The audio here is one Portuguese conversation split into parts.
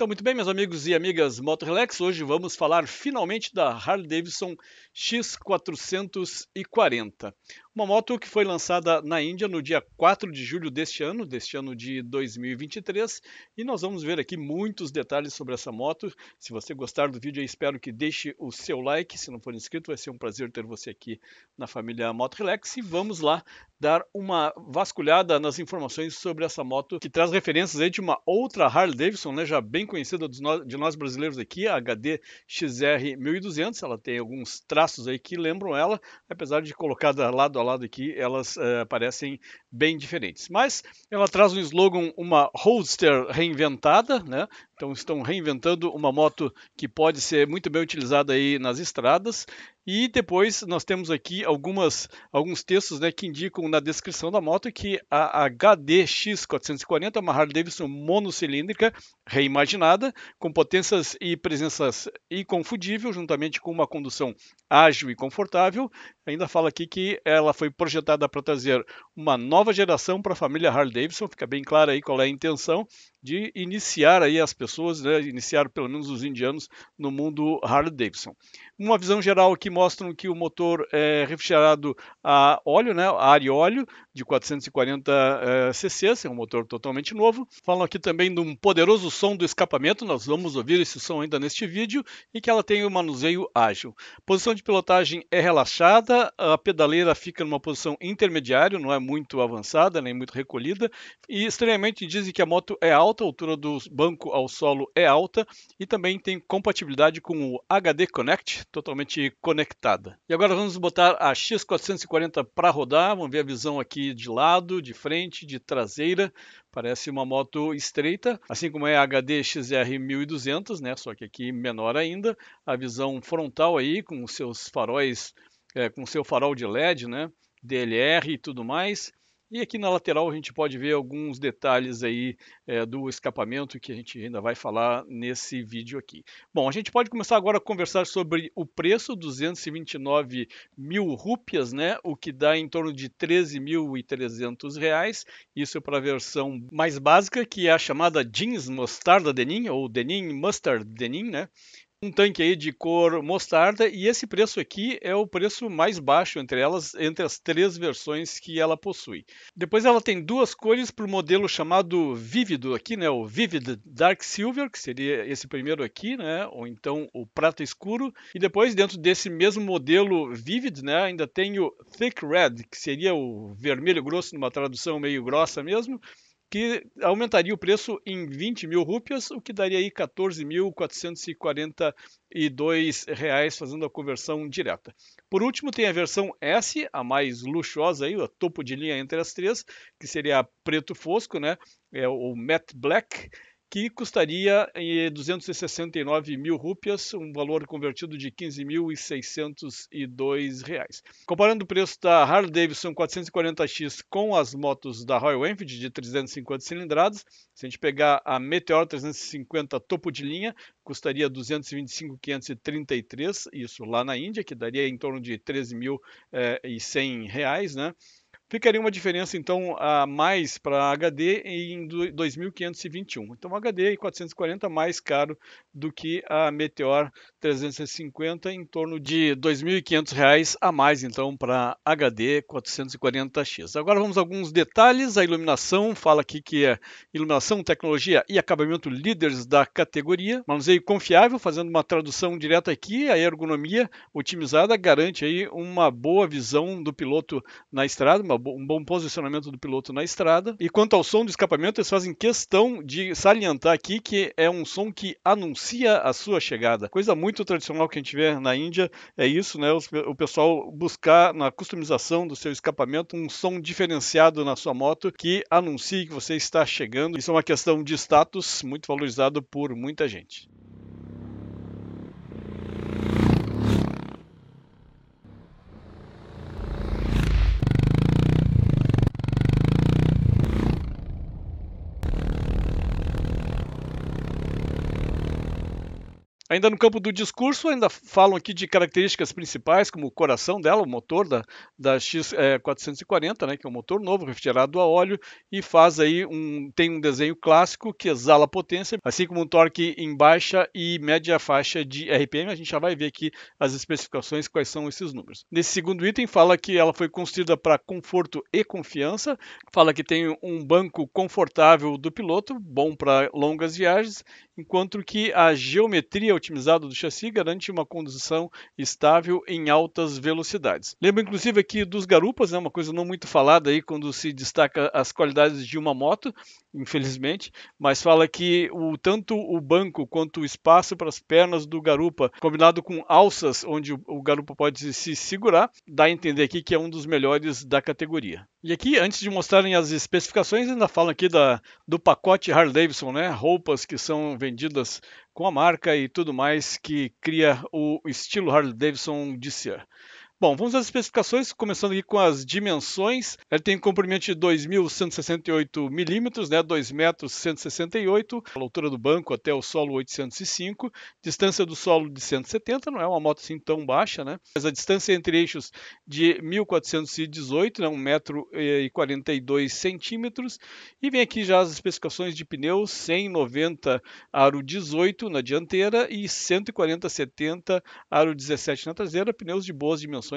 Então, muito bem, meus amigos e amigas Motorrelax, hoje vamos falar finalmente da Harley Davidson X440. Uma moto que foi lançada na Índia no dia 4 de julho deste ano, deste ano de 2023, e nós vamos ver aqui muitos detalhes sobre essa moto. Se você gostar do vídeo, espero que deixe o seu like. Se não for inscrito, vai ser um prazer ter você aqui na família Moto Relax. E vamos lá dar uma vasculhada nas informações sobre essa moto, que traz referências aí de uma outra Harley Davidson, né, já bem conhecida de nós brasileiros aqui, a HD XR 1200. Ela tem alguns traços aí que lembram ela, apesar de colocada lá do ao lado aqui, elas uh, eh, parecem bem diferentes. Mas ela traz o slogan uma Roadster reinventada, né? Então estão reinventando uma moto que pode ser muito bem utilizada aí nas estradas e depois nós temos aqui algumas, alguns textos né, que indicam na descrição da moto que a HDX440 é uma Harley Davidson monocilíndrica reimaginada, com potências e presenças inconfundível, juntamente com uma condução ágil e confortável. Ainda fala aqui que ela foi projetada para trazer uma nova geração para a família Harley Davidson, fica bem claro aí qual é a intenção, de iniciar aí as pessoas, né, iniciar pelo menos os indianos no mundo Harley Davidson. Uma visão geral que mostram que o motor é refrigerado a óleo, né, ar e óleo de 440 eh, cc, é um motor totalmente novo. Falam aqui também de um poderoso som do escapamento, nós vamos ouvir esse som ainda neste vídeo e que ela tem o um manuseio ágil. Posição de pilotagem é relaxada, a pedaleira fica numa posição intermediária, não é muito avançada nem muito recolhida e estranhamente dizem que a moto é alta alta, a altura do banco ao solo é alta e também tem compatibilidade com o HD Connect, totalmente conectada. E agora vamos botar a X440 para rodar, vamos ver a visão aqui de lado, de frente, de traseira, parece uma moto estreita, assim como é a HD XR 1200, né? só que aqui menor ainda, a visão frontal aí com seus faróis, é, com seu farol de LED, né? DLR e tudo mais. E aqui na lateral a gente pode ver alguns detalhes aí é, do escapamento que a gente ainda vai falar nesse vídeo aqui. Bom, a gente pode começar agora a conversar sobre o preço, 229 mil rúpias, né? O que dá em torno de 13.300 reais. Isso é para a versão mais básica, que é a chamada jeans mostarda denim ou denim mustard denim, né? um tanque aí de cor mostarda e esse preço aqui é o preço mais baixo entre elas, entre as três versões que ela possui. Depois ela tem duas cores para o modelo chamado vívido aqui, né, o Vivid Dark Silver, que seria esse primeiro aqui, né, ou então o prata escuro, e depois dentro desse mesmo modelo Vivid, né, ainda tem o Thick Red, que seria o vermelho grosso numa tradução meio grossa mesmo, que aumentaria o preço em 20 mil rúpias, o que daria aí 14.442 reais, fazendo a conversão direta. Por último, tem a versão S, a mais luxuosa aí, o topo de linha entre as três, que seria preto fosco, né? É o matte black que custaria 269 eh, mil rúpias, um valor convertido de 15.602 reais. Comparando o preço da Harley Davidson 440X com as motos da Royal Enfield de 350 cilindradas, se a gente pegar a Meteor 350 topo de linha, custaria 225.533, isso lá na Índia, que daria em torno de 13.100 eh, reais, né? Ficaria uma diferença, então, a mais para HD em 2521. Então, o HD 440 mais caro do que a Meteor 350, em torno de R$ 2.500 a mais, então, para HD 440X. Agora vamos a alguns detalhes. A iluminação fala aqui que é iluminação, tecnologia e acabamento líderes da categoria. Manuseio confiável, fazendo uma tradução direta aqui. A ergonomia otimizada garante aí uma boa visão do piloto na estrada, uma um bom posicionamento do piloto na estrada. E quanto ao som do escapamento, eles fazem questão de salientar aqui que é um som que anuncia a sua chegada. Coisa muito tradicional que a gente vê na Índia é isso, né? O pessoal buscar na customização do seu escapamento um som diferenciado na sua moto que anuncie que você está chegando. Isso é uma questão de status muito valorizado por muita gente. Ainda no campo do discurso, ainda falam aqui de características principais, como o coração dela, o motor da, da X440, é, né, que é um motor novo, refrigerado a óleo, e faz aí um, tem um desenho clássico que exala potência, assim como um torque em baixa e média faixa de RPM. A gente já vai ver aqui as especificações, quais são esses números. Nesse segundo item, fala que ela foi construída para conforto e confiança, fala que tem um banco confortável do piloto, bom para longas viagens, enquanto que a geometria otimizada do chassi garante uma condução estável em altas velocidades. Lembro inclusive aqui dos garupas, né, uma coisa não muito falada aí quando se destaca as qualidades de uma moto, infelizmente, mas fala que o tanto o banco quanto o espaço para as pernas do garupa, combinado com alças onde o, o garupa pode se segurar, dá a entender aqui que é um dos melhores da categoria. E aqui, antes de mostrarem as especificações, ainda falam aqui da, do pacote Harley Davidson, né? Roupas que são vendidas com a marca e tudo mais que cria o estilo Harley Davidson de ser. Bom, vamos às especificações, começando aqui com as dimensões. Ela tem um comprimento de 2.168 milímetros, né, 2 metros 168, a altura do banco até o solo 805, distância do solo de 170, não é uma moto assim tão baixa, né? Mas a distância entre eixos de 1.418, né, 1 metro e 42 centímetros. E vem aqui já as especificações de pneus, 190 aro 18 na dianteira e 140 70 aro 17 na traseira, pneus de boas dimensões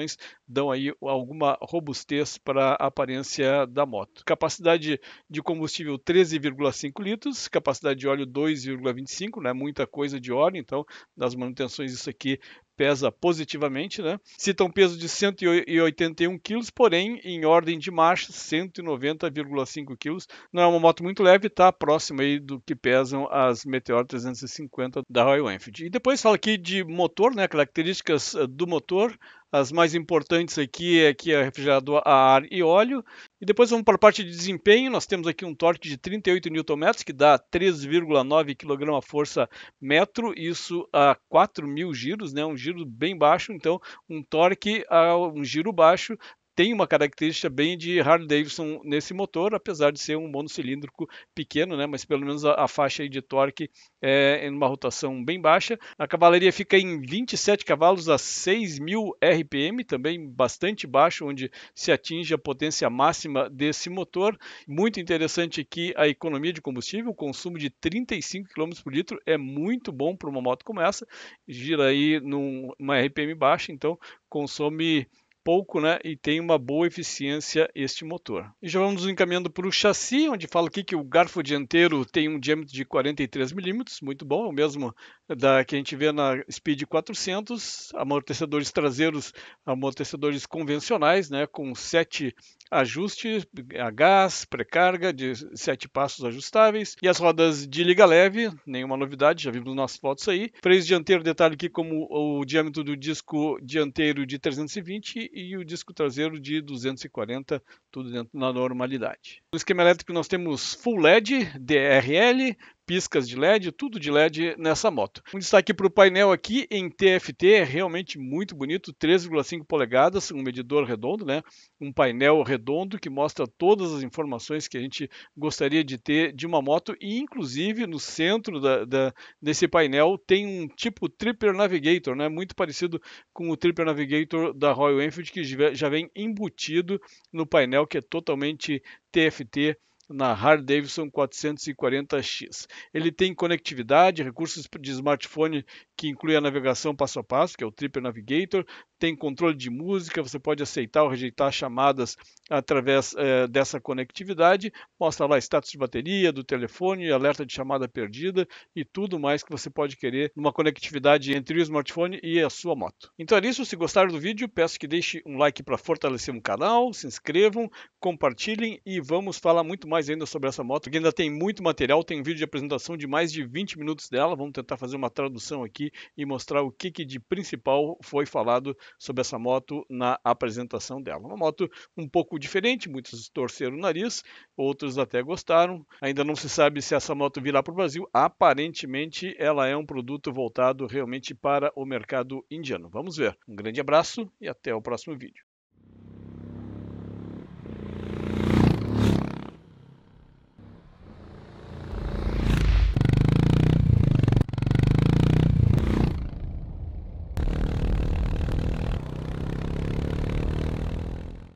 dão aí alguma robustez para a aparência da moto. Capacidade de combustível 13,5 litros, capacidade de óleo 2,25, né? Muita coisa de óleo, então nas manutenções isso aqui pesa positivamente, né? um peso de 181 quilos, porém, em ordem de marcha, 190,5 quilos. Não é uma moto muito leve, tá próximo aí do que pesam as Meteor 350 da Royal Enfield. E depois fala aqui de motor, né? Características eh, do motor. As mais importantes aqui é que é refrigerado a ar e óleo, e depois vamos para a parte de desempenho. Nós temos aqui um torque de 38 Nm, que dá 3,9 kgfm, metro, isso a 4.000 giros, né? um giro bem baixo. Então, um torque a um giro baixo tem uma característica bem de Harley Davidson nesse motor, apesar de ser um monocilíndrico pequeno, né? mas pelo menos a, a faixa de torque é em é uma rotação bem baixa. A cavalaria fica em 27 cavalos a 6.000 RPM, também bastante baixo, onde se atinge a potência máxima desse motor. Muito interessante aqui a economia de combustível, o consumo de 35 km por litro é muito bom para uma moto como essa, gira aí numa RPM baixa, então consome pouco né, e tem uma boa eficiência este motor. E já vamos nos encaminhando para o chassi, onde fala aqui que o garfo dianteiro tem um diâmetro de 43 milímetros, muito bom, é o mesmo da que a gente vê na Speed 400, amortecedores traseiros, amortecedores convencionais, né, com sete ajuste a gás, pré-carga de sete passos ajustáveis e as rodas de liga leve, nenhuma novidade, já vimos nas fotos aí. Freio dianteiro, detalhe aqui como o diâmetro do disco dianteiro de 320 e o disco traseiro de 240, tudo dentro da normalidade. No esquema elétrico nós temos full LED, DRL, piscas de LED, tudo de LED nessa moto. Um destaque para o painel aqui em TFT, é realmente muito bonito, 3,5 polegadas, um medidor redondo, né? um painel redondo que mostra todas as informações que a gente gostaria de ter de uma moto e inclusive no centro da, da, desse painel tem um tipo Tripper Navigator, né? muito parecido com o Tripper Navigator da Royal Enfield que já vem embutido no painel que é totalmente TFT na Hard Davidson 440X. Ele tem conectividade, recursos de smartphone que inclui a navegação passo a passo, que é o Tripper Navigator, tem controle de música, você pode aceitar ou rejeitar chamadas através é, dessa conectividade, mostra lá status de bateria do telefone, alerta de chamada perdida e tudo mais que você pode querer numa conectividade entre o smartphone e a sua moto. Então é isso, se gostaram do vídeo, peço que deixe um like para fortalecer o canal, se inscrevam, compartilhem e vamos falar muito mais ainda sobre essa moto, que ainda tem muito material, tem um vídeo de apresentação de mais de 20 minutos dela, vamos tentar fazer uma tradução aqui aqui e mostrar o que, que de principal foi falado sobre essa moto na apresentação dela. Uma moto um pouco diferente, muitos torceram o nariz, outros até gostaram. Ainda não se sabe se essa moto virá para o Brasil. Aparentemente, ela é um produto voltado realmente para o mercado indiano. Vamos ver. Um grande abraço e até o próximo vídeo.